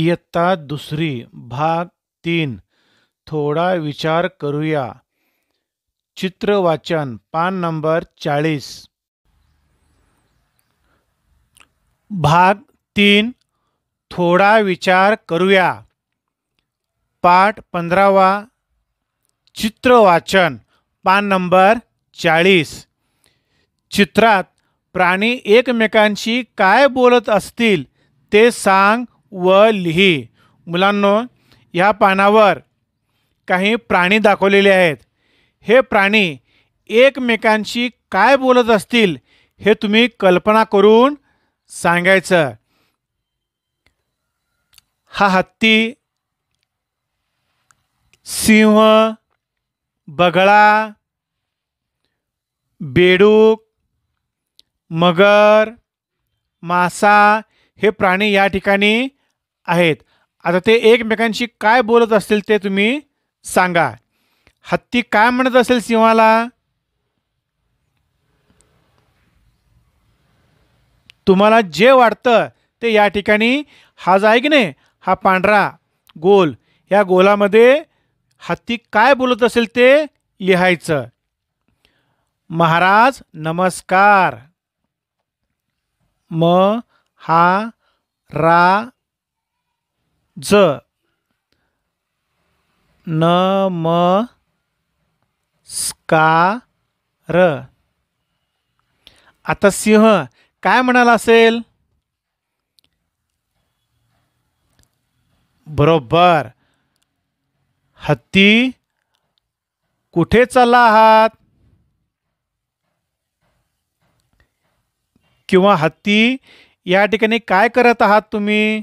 इयत्ता दुसरी भाग तीन थोडा विचार करूया चित्रवाचन पान नंबर चाळीस भाग तीन थोडा विचार करूया पाठ पंधरावा चित्रवाचन पान नंबर चाळीस चित्रात प्राणी एकमेकांशी काय बोलत असतील ते सांग व लिही मुलांनो या पानावर काही प्राणी दाखवलेले आहेत हे प्राणी एकमेकांशी काय बोलत असतील हे तुम्ही कल्पना करून सांगायचं हा हत्ती सिंह बगळा बेडूक मगर मासा हे प्राणी या ठिकाणी आहेत आता ते एकमेकांशी काय बोलत असतील ते तुम्ही सांगा हत्ती काय म्हणत असेल सिंहाला तुम्हाला जे वाटतं ते या ठिकाणी हा जो की नाही हा पांढरा गोल या गोलामध्ये हत्ती काय बोलत असेल ते लिहायचं महाराज नमस्कार म हा रा ज न, म, स्कार आता सिंह काय म्हणाला असेल बरोबर हत्ती कुठे चालला आहात किंवा हत्ती या ठिकाणी काय करत आहात तुम्ही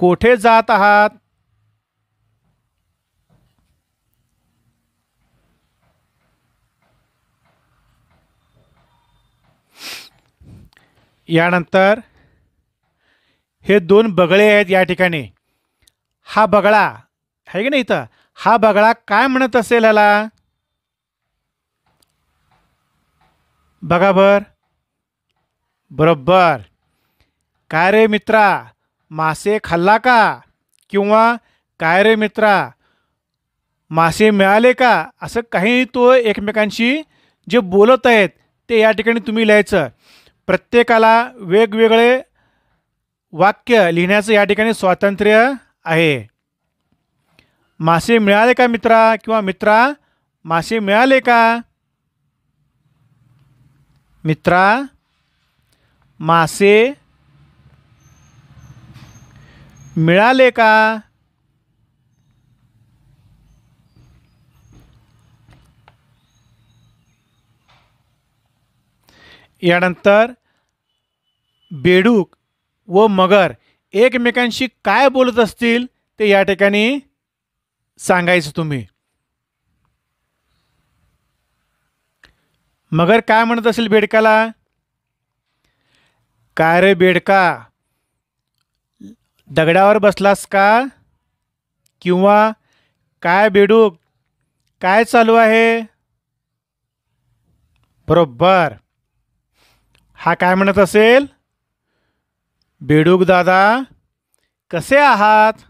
कोठे जात आहात यानंतर हे दोन बगळे आहेत या ठिकाणी हा बगळा आहे की नाही इथं हा बगळा काय म्हणत असेल ह्याला बघा बर बरोबर काय रे मित्रा मासे खाल्ला का किंवा काय रे मित्रा मासे मिळाले का असं काही तो एकमेकांशी जे बोलत आहेत ते या ठिकाणी तुम्ही लिहायचं प्रत्येकाला वेगवेगळे वाक्य लिहिण्याचं या ठिकाणी स्वातंत्र्य आहे मासे मिळाले का मित्रा किंवा मित्रा मासे मिळाले का मित्रा मासे मिळाले का यानंतर बेडूक व मगर एकमेकांशी काय बोलत असतील ते या ठिकाणी सांगायचं तुम्ही मगर काय म्हणत असेल बेडकाला काय रे बेडका दगडावर बसलास का किंवा काय बेडूक काय चालू आहे बरोबर हा काय म्हणत असेल बेडूक दादा कसे आहात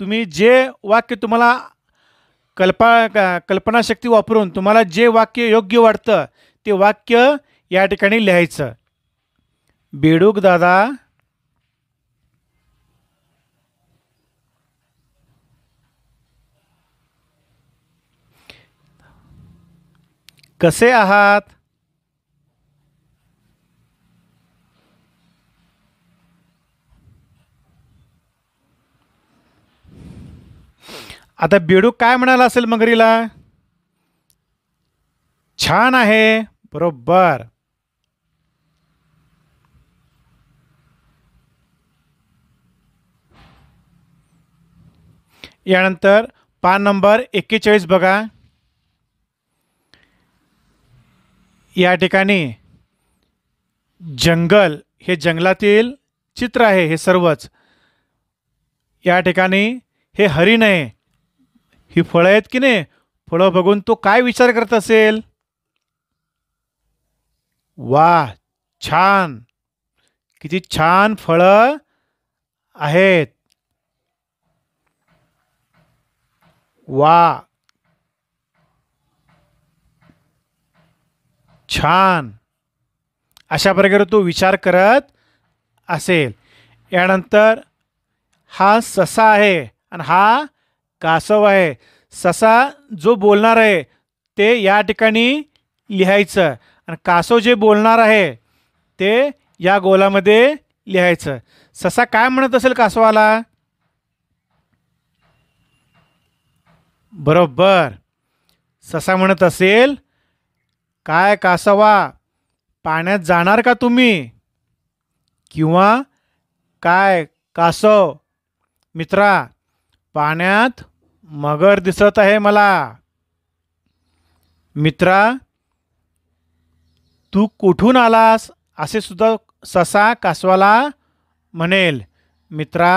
तुम्ही जे वाक्य तुम्हाला कल्पा कल्पनाशक्ती वापरून तुम्हाला जे वाक्य योग्य वाटतं ते वाक्य या ठिकाणी लिहायचं बेडूक दादा कसे आहात आता बेडू काय म्हणाला असेल मगरीला छान आहे बरोबर यानंतर पान नंबर एक्केचाळीस बघा या ठिकाणी जंगल हे जंगलातील चित्र आहे हे सर्वच या ठिकाणी हे हरिण आहे ही फळं आहेत की नाही फळं बघून तो काय विचार करत असेल वा छान किती छान फळं आहेत वा छान अशा प्रकारे तो विचार करत असेल यानंतर हा ससा आहे आणि हा कासव आहे ससा जो बोलणार आहे ते या ठिकाणी लिहायचं आणि कासव जे बोलणार आहे ते या गोलामध्ये लिहायचं ससा काय म्हणत असेल कासवाला बरोबर ससा म्हणत असेल काय कासवा पाण्यात जाणार का तुम्ही किंवा काय कासव मित्रा पाण्यात मगर दिसत आहे मला मित्रा तू कुठून आलास असे सुद्धा ससा कासवाला म्हणेल मित्रा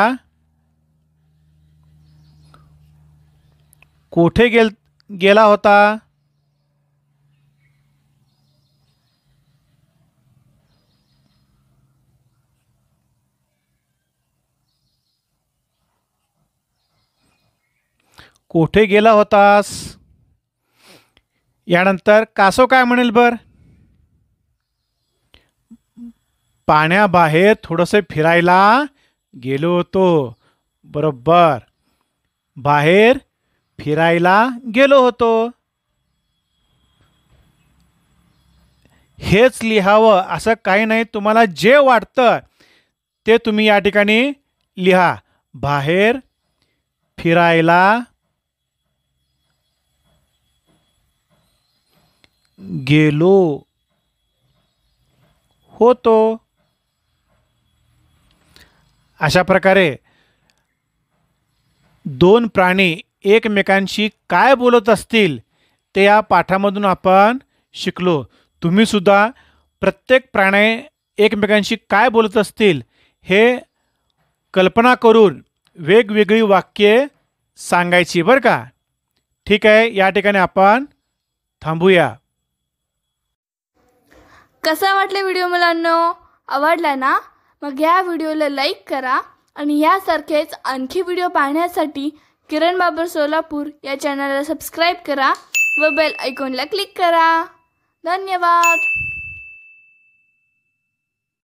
कोठे गेल गेला होता कोठे गेला होतास यानंतर कासो काय म्हणेल बर पाण्याबाहेर थोडंसं फिरायला गेलो होतो बरोबर बाहेर फिरायला गेलो होतो हेच लिहावं असं काही नाही तुम्हाला जे वाटतं ते तुम्ही या ठिकाणी लिहा बाहेर फिरायला गेलो हो तो, अशा प्रकारे दोन प्राणी एकमेकांशी काय बोलत असतील ते या पाठामधून आपण शिकलो तुम्हीसुद्धा प्रत्येक प्राणी एकमेकांशी काय बोलत असतील हे कल्पना करून वेगवेगळी वाक्ये सांगायची बरं का ठीक आहे या ठिकाणी आपण थांबूया कसा वाटले व्हिडिओ मुलांनो आवडला ना मग ह्या व्हिडिओला लाईक करा आणि ह्यासारखेच आणखी व्हिडिओ पाहण्यासाठी किरण बाबर सोलापूर या चॅनलला सबस्क्राईब करा व बेल ऐकॉनला क्लिक करा धन्यवाद